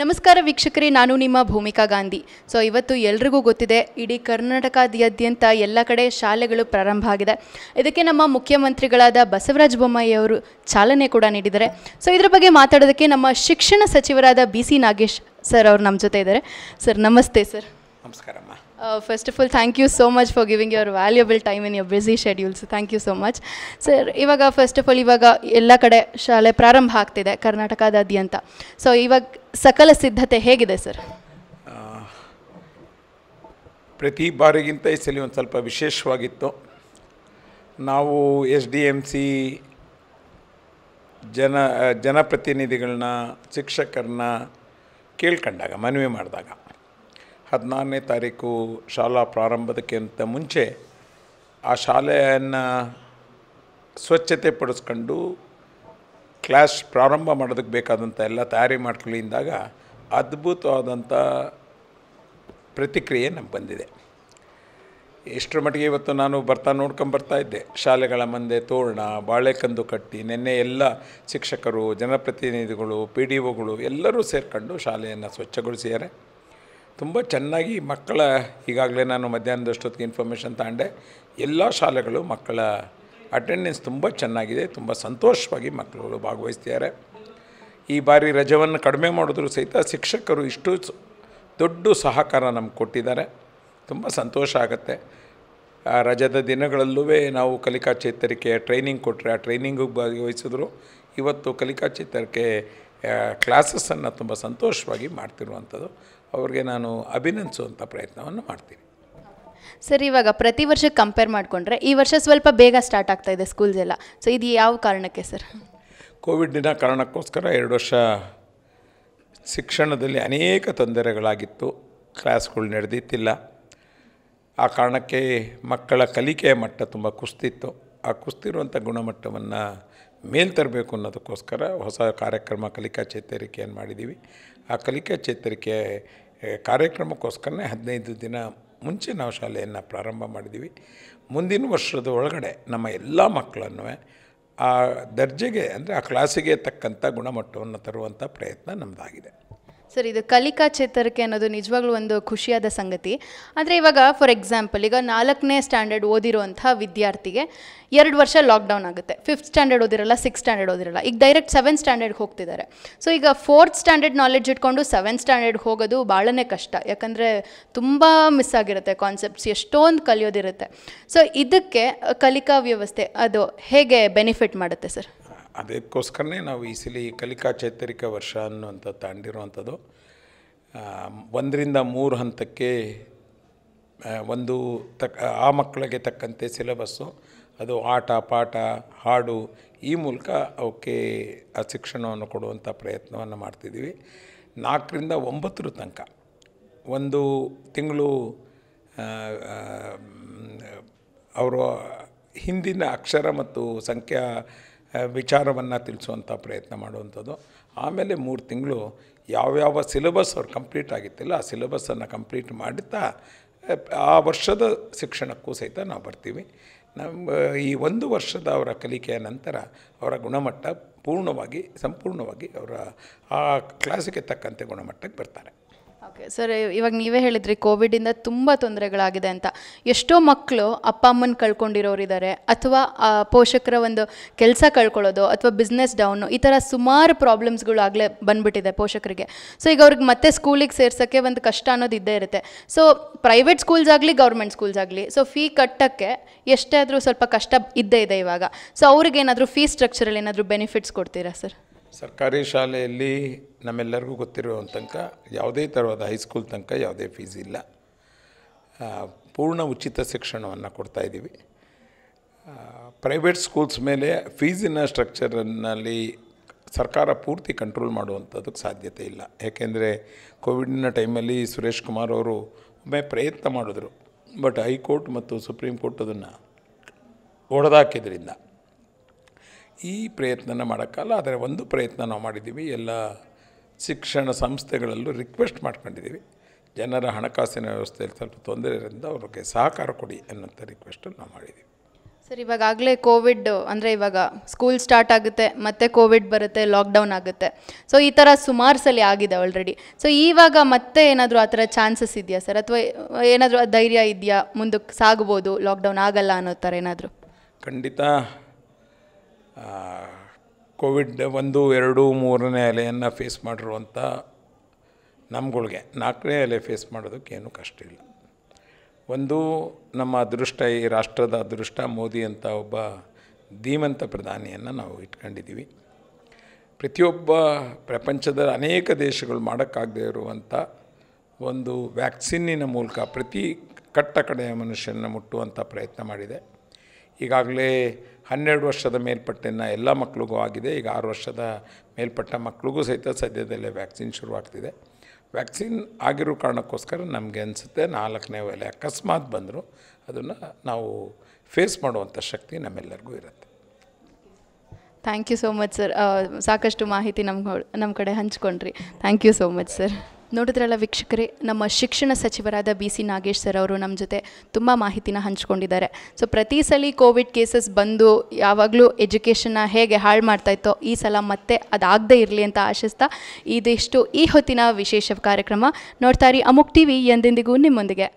ನಮಸ್ಕಾರ ವೀಕ್ಷಕರೇ ನಾನು ನಿಮ್ಮ ಭೂಮಿಕಾ ಗಾಂಧಿ ಸೊ ಇವತ್ತು ಎಲ್ರಿಗೂ ಗೊತ್ತಿದೆ ಇಡೀ ಕರ್ನಾಟಕದಾದ್ಯಂತ ಎಲ್ಲ ಕಡೆ ಶಾಲೆಗಳು ಪ್ರಾರಂಭ ಆಗಿದೆ ಇದಕ್ಕೆ ನಮ್ಮ ಮುಖ್ಯಮಂತ್ರಿಗಳಾದ ಬಸವರಾಜ ಬೊಮ್ಮಾಯಿ ಅವರು ಚಾಲನೆ ಕೂಡ ನೀಡಿದ್ದಾರೆ ಸೊ ಇದರ ಬಗ್ಗೆ ಮಾತಾಡೋದಕ್ಕೆ ನಮ್ಮ ಶಿಕ್ಷಣ ಸಚಿವರಾದ ಬಿ ಸಿ ನಾಗೇಶ್ ಸರ್ ಅವರು ನಮ್ಮ ಜೊತೆ ಇದ್ದಾರೆ ಸರ್ ನಮಸ್ತೆ ಸರ್ ನಮಸ್ಕಾರಮ್ಮ first of all thank you so much for giving giving your time in in your schedules thank you thank much sir ಇವಾಗ ಫಸ್ಟ್ ಆಫ್ ಆಲ್ ಇವಾಗ ಎಲ್ಲ ಕಡೆ ಶಾಲೆ ಪ್ರಾರಂಭ ಆಗ್ತಿದೆ ಕರ್ನಾಟಕದಾದ್ಯಂತ ಸೊ ಇವಾಗ ಸಕಲ ಸಿದ್ಧತೆ ಹೇಗಿದೆ ಸರ್ ಪ್ರತಿ ಬಾರಿಗಿಂತ ಈ ಒಂದು ಸ್ವಲ್ಪ ವಿಶೇಷವಾಗಿತ್ತು ನಾವು ಎಸ್ ಡಿ ಎಮ್ ಸಿ ಜನ ಜನಪ್ರತಿನಿಧಿಗಳನ್ನ ಶಿಕ್ಷಕರನ್ನ ಕೇಳ್ಕೊಂಡಾಗ ಮನವಿ ಮಾಡಿದಾಗ ಹದಿನಾರನೇ ತಾರೀಕು ಶಾಲಾ ಪ್ರಾರಂಭದಕ್ಕಿಂತ ಮುಂಚೆ ಆ ಶಾಲೆಯನ್ನು ಸ್ವಚ್ಛತೆ ಪಡಿಸ್ಕೊಂಡು ಕ್ಲಾಸ್ ಪ್ರಾರಂಭ ಮಾಡೋದಕ್ಕೆ ಬೇಕಾದಂಥ ಎಲ್ಲ ತಯಾರಿ ಮಾಡ್ಕೊಳ್ಳಿಂದಾಗ ಅದ್ಭುತವಾದಂಥ ಪ್ರತಿಕ್ರಿಯೆ ನಮ್ಗೆ ಬಂದಿದೆ ಎಷ್ಟರ ಮಟ್ಟಿಗೆ ಇವತ್ತು ನಾನು ಬರ್ತಾ ನೋಡ್ಕೊಂಡು ಇದ್ದೆ ಶಾಲೆಗಳ ಮುಂದೆ ತೋರಣ ಬಾಳೆಕಂದು ಕಟ್ಟಿ ನಿನ್ನೆ ಎಲ್ಲ ಶಿಕ್ಷಕರು ಜನಪ್ರತಿನಿಧಿಗಳು ಪಿ ಡಿ ಒಗಳು ಎಲ್ಲರೂ ಸೇರಿಕೊಂಡು ಶಾಲೆಯನ್ನು ಸ್ವಚ್ಛಗೊಳಿಸಿದ್ದಾರೆ ತುಂಬ ಚೆನ್ನಾಗಿ ಮಕ್ಕಳ ಈಗಾಗಲೇ ನಾನು ಮಧ್ಯಾಹ್ನದಷ್ಟೊತ್ತಿಗೆ ಇನ್ಫಾರ್ಮೇಷನ್ ತಗೊಂಡೆ ಎಲ್ಲ ಶಾಲೆಗಳು ಮಕ್ಕಳ ಅಟೆಂಡೆನ್ಸ್ ತುಂಬ ಚೆನ್ನಾಗಿದೆ ತುಂಬ ಸಂತೋಷವಾಗಿ ಮಕ್ಕಳು ಭಾಗವಹಿಸ್ತಿದ್ದಾರೆ ಈ ಬಾರಿ ರಜವನ್ನು ಕಡಿಮೆ ಮಾಡಿದ್ರು ಸಹಿತ ಶಿಕ್ಷಕರು ಇಷ್ಟು ದೊಡ್ಡ ಸಹಕಾರ ನಮ್ಗೆ ಕೊಟ್ಟಿದ್ದಾರೆ ತುಂಬ ಸಂತೋಷ ಆಗುತ್ತೆ ಆ ರಜದ ದಿನಗಳಲ್ಲೂ ನಾವು ಕಲಿಕಾ ಚೇತರಿಕೆ ಟ್ರೈನಿಂಗ್ ಕೊಟ್ಟರೆ ಆ ಟ್ರೈನಿಂಗಿಗೆ ಭಾಗವಹಿಸಿದ್ರು ಇವತ್ತು ಕಲಿಕಾ ಚೇತರಿಕೆ ಕ್ಲಾಸಸ್ಸನ್ನು ತುಂಬ ಸಂತೋಷವಾಗಿ ಮಾಡ್ತಿರುವಂಥದ್ದು ಅವ್ರಿಗೆ ನಾನು ಅಭಿನಂದಿಸುವಂಥ ಪ್ರಯತ್ನವನ್ನು ಮಾಡ್ತೀನಿ ಸರ್ ಇವಾಗ ಪ್ರತಿ ವರ್ಷ ಕಂಪೇರ್ ಮಾಡಿಕೊಂಡ್ರೆ ಈ ವರ್ಷ ಸ್ವಲ್ಪ ಬೇಗ ಸ್ಟಾರ್ಟ್ ಆಗ್ತಾ ಇದೆ ಸ್ಕೂಲ್ಸ್ ಎಲ್ಲ ಸೊ ಇದು ಯಾವ ಕಾರಣಕ್ಕೆ ಸರ್ ಕೋವಿಡ್ನ ಕಾರಣಕ್ಕೋಸ್ಕರ ಎರಡು ವರ್ಷ ಶಿಕ್ಷಣದಲ್ಲಿ ಅನೇಕ ತೊಂದರೆಗಳಾಗಿತ್ತು ಕ್ಲಾಸ್ಗಳು ನಡೆದಿತ್ತಿಲ್ಲ ಆ ಕಾರಣಕ್ಕೆ ಮಕ್ಕಳ ಕಲಿಕೆಯ ಮಟ್ಟ ತುಂಬ ಕುಸ್ತಿತ್ತು ಆ ಕುಸ್ತಿರುವಂಥ ಗುಣಮಟ್ಟವನ್ನು ಮೇಲ್ತರಬೇಕು ತರಬೇಕು ಅನ್ನೋದಕ್ಕೋಸ್ಕರ ಹೊಸ ಕಾರ್ಯಕ್ರಮ ಕಲಿಕಾ ಚೇತರಿಕೆಯನ್ನು ಮಾಡಿದ್ದೀವಿ ಆ ಕಲಿಕಾ ಚೇತರಿಕೆ ಕಾರ್ಯಕ್ರಮಕ್ಕೋಸ್ಕರನೇ ಹದಿನೈದು ದಿನ ಮುಂಚೆ ನಾವು ಶಾಲೆಯನ್ನು ಪ್ರಾರಂಭ ಮಾಡಿದ್ದೀವಿ ಮುಂದಿನ ವರ್ಷದ ಒಳಗಡೆ ನಮ್ಮ ಎಲ್ಲ ಮಕ್ಕಳನ್ನು ಆ ದರ್ಜೆಗೆ ಅಂದರೆ ಆ ಕ್ಲಾಸಿಗೆ ತಕ್ಕಂಥ ಗುಣಮಟ್ಟವನ್ನು ತರುವಂಥ ಪ್ರಯತ್ನ ನಮ್ಮದಾಗಿದೆ ಸರ್ ಇದು ಕಲಿಕಾ ಚೇತರಿಕೆ ಅನ್ನೋದು ನಿಜವಾಗ್ಲೂ ಒಂದು ಖುಷಿಯಾದ ಸಂಗತಿ ಆದರೆ ಇವಾಗ ಫಾರ್ ಎಕ್ಸಾಂಪಲ್ ಈಗ ನಾಲ್ಕನೇ ಸ್ಟ್ಯಾಂಡರ್ಡ್ ಓದಿರುವಂಥ ವಿದ್ಯಾರ್ಥಿಗೆ ಎರಡು ವರ್ಷ ಲಾಕ್ಡೌನ್ ಆಗುತ್ತೆ ಫಿಫ್ತ್ ಸ್ಟ್ಯಾಂಡರ್ಡ್ ಓದಿರಲ್ಲ ಸಿಕ್ಸ್ ಸ್ಟ್ಯಾಂಡರ್ಡ್ ಓದಿರಲ್ಲ ಈಗ ಡೈರೆಕ್ಟ್ ಸೆವೆನ್ ಸ್ಟ್ಯಾಂಡರ್ಡ್ಗೆ ಹೋಗ್ತಿದ್ದಾರೆ ಸೊ ಈಗ ಫೋರ್ತ್ ಸ್ಟ್ಯಾಂಡರ್ಡ್ ನಾಲೆಡ್ಜ್ ಇಟ್ಕೊಂಡು ಸೆವೆಂತ್ ಸ್ಟ್ಯಾಂಡರ್ಡ್ ಹೋಗೋದು ಭಾಳನೇ ಕಷ್ಟ ಯಾಕಂದರೆ ತುಂಬ ಮಿಸ್ ಆಗಿರುತ್ತೆ ಕಾನ್ಸೆಪ್ಟ್ಸ್ ಎಷ್ಟೊಂದು ಕಲಿಯೋದಿರುತ್ತೆ ಸೊ ಇದಕ್ಕೆ ಕಲಿಕಾ ವ್ಯವಸ್ಥೆ ಅದು ಹೇಗೆ ಬೆನಿಫಿಟ್ ಮಾಡುತ್ತೆ ಸರ್ ಅದಕ್ಕೋಸ್ಕರನೇ ನಾವು ಈ ಸಲ ಕಲಿಕಾ ಚೈತರಿಕ ವರ್ಷ ಅನ್ನುವಂಥ ತಾಂಡಿರುವಂಥದ್ದು ಒಂದರಿಂದ ಮೂರು ಹಂತಕ್ಕೆ ಒಂದು ತಕ್ಕ ಆ ಮಕ್ಕಳಿಗೆ ತಕ್ಕಂತೆ ಸಿಲೆಬಸ್ಸು ಅದು ಆಟ ಪಾಠ ಹಾಡು ಈ ಮೂಲಕ ಅವಕ್ಕೆ ಆ ಶಿಕ್ಷಣವನ್ನು ಕೊಡುವಂಥ ಪ್ರಯತ್ನವನ್ನು ಮಾಡ್ತಿದ್ದೀವಿ ನಾಲ್ಕರಿಂದ ಒಂಬತ್ತರ ತನಕ ಒಂದು ತಿಂಗಳು ಅವರು ಹಿಂದಿನ ಅಕ್ಷರ ಮತ್ತು ಸಂಖ್ಯಾ ವಿಚಾರವನ್ನು ತಿಳಿಸುವಂಥ ಪ್ರಯತ್ನ ಮಾಡುವಂಥದ್ದು ಆಮೇಲೆ ಮೂರು ತಿಂಗಳು ಯಾವ್ಯಾವ ಸಿಲೆಬಸ್ ಅವ್ರು ಕಂಪ್ಲೀಟ್ ಆಗಿತ್ತಿಲ್ಲ ಆ ಸಿಲೆಬಸ್ಸನ್ನು ಕಂಪ್ಲೀಟ್ ಮಾಡುತ್ತಾ ಆ ವರ್ಷದ ಶಿಕ್ಷಣಕ್ಕೂ ಸಹಿತ ನಾವು ಬರ್ತೀವಿ ನಮ್ಮ ಈ ಒಂದು ವರ್ಷದ ಅವರ ಕಲಿಕೆಯ ನಂತರ ಅವರ ಗುಣಮಟ್ಟ ಪೂರ್ಣವಾಗಿ ಸಂಪೂರ್ಣವಾಗಿ ಅವರ ಆ ಕ್ಲಾಸಿಗೆ ತಕ್ಕಂತೆ ಗುಣಮಟ್ಟಕ್ಕೆ ಬರ್ತಾರೆ ಓಕೆ ಸರ್ ಇವಾಗ ನೀವೇ ಹೇಳಿದ್ರಿ ಕೋವಿಡಿಂದ ತುಂಬ ತೊಂದರೆಗಳಾಗಿದೆ ಅಂತ ಎಷ್ಟೋ ಮಕ್ಕಳು ಅಪ್ಪ ಅಮ್ಮನ ಕಳ್ಕೊಂಡಿರೋರಿದ್ದಾರೆ ಅಥವಾ ಪೋಷಕರ ಒಂದು ಕೆಲಸ ಕಳ್ಕೊಳ್ಳೋದು ಅಥವಾ ಬಿಸ್ನೆಸ್ ಡೌನು ಈ ಥರ ಸುಮಾರು ಪ್ರಾಬ್ಲಮ್ಸ್ಗಳು ಆಗಲೇ ಬಂದ್ಬಿಟ್ಟಿದೆ ಪೋಷಕರಿಗೆ ಸೊ ಈಗ ಅವ್ರಿಗೆ ಮತ್ತೆ ಸ್ಕೂಲಿಗೆ ಸೇರ್ಸೋಕ್ಕೆ ಒಂದು ಕಷ್ಟ ಅನ್ನೋದು ಇದ್ದೇ ಇರುತ್ತೆ ಸೊ ಪ್ರೈವೇಟ್ ಸ್ಕೂಲ್ಸ್ ಆಗಲಿ ಗೌರ್ಮೆಂಟ್ ಸ್ಕೂಲ್ಸ್ ಆಗಲಿ ಸೊ ಫೀ ಕಟ್ಟಕ್ಕೆ ಎಷ್ಟೇ ಸ್ವಲ್ಪ ಕಷ್ಟ ಇದ್ದೇ ಇದೆ ಇವಾಗ ಸೊ ಏನಾದರೂ ಫೀ ಸ್ಟ್ರಕ್ಚರಲ್ಲಿ ಏನಾದರೂ ಬೆನಿಫಿಟ್ಸ್ ಕೊಡ್ತೀರಾ ಸರ್ ಸರ್ಕಾರಿ ಶಾಲೆಯಲ್ಲಿ ನಮ್ಮೆಲ್ಲರಿಗೂ ಗೊತ್ತಿರೋ ತನಕ ಯಾವುದೇ ಥರದ ಹೈಸ್ಕೂಲ್ ತನಕ ಯಾವುದೇ ಫೀಸ್ ಇಲ್ಲ ಪೂರ್ಣ ಉಚಿತ ಶಿಕ್ಷಣವನ್ನು ಕೊಡ್ತಾಯಿದ್ದೀವಿ ಪ್ರೈವೇಟ್ ಸ್ಕೂಲ್ಸ್ ಮೇಲೆ ಫೀಸಿನ ಸ್ಟ್ರಕ್ಚರನ್ನಲ್ಲಿ ಸರ್ಕಾರ ಪೂರ್ತಿ ಕಂಟ್ರೋಲ್ ಮಾಡುವಂಥದ್ದಕ್ಕೆ ಸಾಧ್ಯತೆ ಇಲ್ಲ ಯಾಕೆಂದರೆ ಕೋವಿಡ್ನ ಟೈಮಲ್ಲಿ ಸುರೇಶ್ ಕುಮಾರ್ ಅವರು ಒಮ್ಮೆ ಪ್ರಯತ್ನ ಮಾಡಿದ್ರು ಬಟ್ ಹೈಕೋರ್ಟ್ ಮತ್ತು ಸುಪ್ರೀಂ ಕೋರ್ಟ್ ಅದನ್ನು ಹೊಡೆದಾಕಿದ್ರಿಂದ ಈ ಪ್ರಯತ್ನನ ಮಾಡೋಕ್ಕಲ್ಲ ಆದರೆ ಒಂದು ಪ್ರಯತ್ನ ನಾವು ಮಾಡಿದ್ದೀವಿ ಎಲ್ಲ ಶಿಕ್ಷಣ ಸಂಸ್ಥೆಗಳಲ್ಲೂ ರಿಕ್ವೆಸ್ಟ್ ಮಾಡ್ಕೊಂಡಿದ್ದೀವಿ ಜನರ ಹಣಕಾಸಿನ ವ್ಯವಸ್ಥೆಯಲ್ಲಿ ಸ್ವಲ್ಪ ತೊಂದರೆ ಇರೋದ್ರಿಂದ ಅವ್ರಿಗೆ ಸಹಕಾರ ಕೊಡಿ ಅನ್ನೋಂಥ ರಿಕ್ವೆಸ್ಟ್ ನಾವು ಮಾಡಿದ್ದೀವಿ ಸರ್ ಇವಾಗಾಗಲೇ ಕೋವಿಡ್ ಅಂದರೆ ಇವಾಗ ಸ್ಕೂಲ್ ಸ್ಟಾರ್ಟ್ ಆಗುತ್ತೆ ಮತ್ತೆ ಕೋವಿಡ್ ಬರುತ್ತೆ ಲಾಕ್ಡೌನ್ ಆಗುತ್ತೆ ಸೊ ಈ ಥರ ಸುಮಾರು ಸಲ ಆಗಿದೆ ಆಲ್ರೆಡಿ ಸೊ ಇವಾಗ ಮತ್ತೆ ಏನಾದರೂ ಆ ಥರ ಚಾನ್ಸಸ್ ಇದೆಯಾ ಸರ್ ಅಥವಾ ಏನಾದರೂ ಧೈರ್ಯ ಇದೆಯಾ ಮುಂದಕ್ಕೆ ಸಾಗ್ಬೋದು ಲಾಕ್ಡೌನ್ ಆಗಲ್ಲ ಅನ್ನೋ ಥರ ಏನಾದರೂ ಖಂಡಿತ ಕೋವಿಡ್ ಒಂದು ಎರಡು ಮೂರನೇ ಅಲೆಯನ್ನು ಫೇಸ್ ಮಾಡಿರುವಂಥ ನಮ್ಗಳಿಗೆ ನಾಲ್ಕನೇ ಅಲೆ ಫೇಸ್ ಮಾಡೋದಕ್ಕೇನು ಕಷ್ಟ ಇಲ್ಲ ಒಂದು ನಮ್ಮ ಅದೃಷ್ಟ ಈ ರಾಷ್ಟ್ರದ ಅದೃಷ್ಟ ಮೋದಿ ಅಂತ ಒಬ್ಬ ಧೀಮಂತ ಪ್ರಧಾನಿಯನ್ನು ನಾವು ಇಟ್ಕೊಂಡಿದ್ದೀವಿ ಪ್ರತಿಯೊಬ್ಬ ಪ್ರಪಂಚದ ಅನೇಕ ದೇಶಗಳು ಮಾಡೋಕ್ಕಾಗದೇ ಇರುವಂಥ ಒಂದು ವ್ಯಾಕ್ಸಿನ್ನಿನ ಮೂಲಕ ಪ್ರತಿ ಕಟ್ಟ ಕಡೆಯ ಮನುಷ್ಯನ ಮುಟ್ಟುವಂಥ ಪ್ರಯತ್ನ ಮಾಡಿದೆ ಈಗಾಗಲೇ ಹನ್ನೆರಡು ವರ್ಷದ ಮೇಲ್ಪಟ್ಟಿನ ಎಲ್ಲ ಮಕ್ಕಳಿಗೂ ಆಗಿದೆ ಈಗ ಆರು ವರ್ಷದ ಮೇಲ್ಪಟ್ಟ ಮಕ್ಕಳಿಗೂ ಸಹಿತ ಸದ್ಯದಲ್ಲೇ ವ್ಯಾಕ್ಸಿನ್ ಶುರುವಾಗ್ತಿದೆ ವ್ಯಾಕ್ಸಿನ್ ಆಗಿರೋ ಕಾರಣಕ್ಕೋಸ್ಕರ ನಮಗೆ ಅನಿಸುತ್ತೆ ನಾಲ್ಕನೇ ಒಲೆ ಅಕಸ್ಮಾತ್ ಬಂದರೂ ಅದನ್ನು ನಾವು ಫೇಸ್ ಮಾಡುವಂಥ ಶಕ್ತಿ ನಮ್ಮೆಲ್ಲರಿಗೂ ಇರುತ್ತೆ thank you so much sir ಸಾಕಷ್ಟು ಮಾಹಿತಿ ನಮ್ಗೆ ನಮ್ಮ ಕಡೆ ಹಂಚ್ಕೊಂಡ್ರಿ thank you so much sir ನೋಡಿದ್ರಲ್ಲ ವೀಕ್ಷಕರೇ ನಮ್ಮ ಶಿಕ್ಷಣ ಸಚಿವರಾದ ಬಿ ಸಿ ನಾಗೇಶ್ ಸರ್ ಅವರು ನಮ್ಮ ಜೊತೆ ತುಂಬ ಮಾಹಿತಿನ ಹಂಚ್ಕೊಂಡಿದ್ದಾರೆ ಸೊ ಪ್ರತಿ ಸಲ ಕೋವಿಡ್ ಕೇಸಸ್ ಬಂದು ಯಾವಾಗಲೂ ಎಜುಕೇಷನ್ನ ಹೇಗೆ ಹಾಳು ಮಾಡ್ತಾಯಿತ್ತೋ ಈ ಸಲ ಮತ್ತೆ ಅದಾಗದೇ ಇರಲಿ ಅಂತ ಆಶಿಸ್ತಾ ಇದಿಷ್ಟು ಈ ಹೊತ್ತಿನ ವಿಶೇಷ ಕಾರ್ಯಕ್ರಮ ನೋಡ್ತಾ ಇರಿ ಅಮುಕ್ ಟಿ ವಿ ಎಂದೆಂದಿಗೂ ನಿಮ್ಮೊಂದಿಗೆ